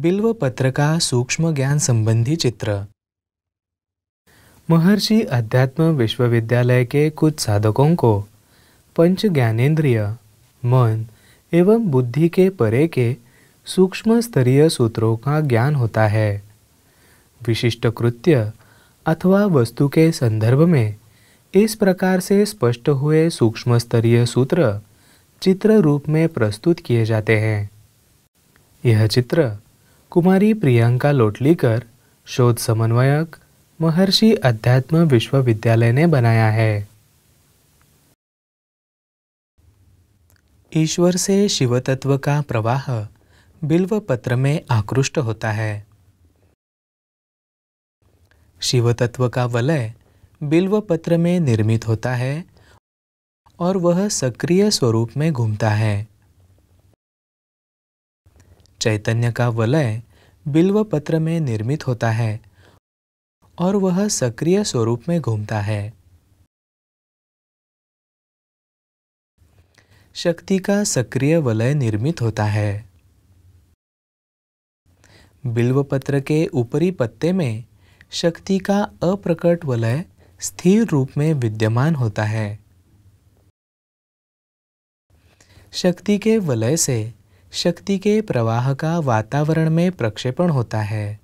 बिल्व पत्र का सूक्ष्म ज्ञान संबंधी चित्र महर्षि अध्यात्म विश्वविद्यालय के कुछ साधकों को पंच ज्ञानेन्द्रिय मन एवं बुद्धि के परे के सूक्ष्म स्तरीय सूत्रों का ज्ञान होता है विशिष्ट कृत्य अथवा वस्तु के संदर्भ में इस प्रकार से स्पष्ट हुए सूक्ष्म स्तरीय सूत्र चित्र रूप में प्रस्तुत किए जाते हैं यह चित्र कुमारी प्रियंका लोटलीकर शोध समन्वयक महर्षि अध्यात्म विश्वविद्यालय ने बनाया है ईश्वर से शिव तत्व का प्रवाह बिल्व पत्र में आकृष्ट होता है शिवतत्व का वलय बिल्व पत्र में निर्मित होता है और वह सक्रिय स्वरूप में घूमता है चैतन्य का वलय बिल्व पत्र में निर्मित होता है और वह सक्रिय स्वरूप में घूमता है शक्ति का सक्रिय वलय निर्मित होता है बिल्व पत्र के ऊपरी पत्ते में शक्ति का अप्रकट वलय स्थिर रूप में विद्यमान होता है शक्ति के वलय से शक्ति के प्रवाह का वातावरण में प्रक्षेपण होता है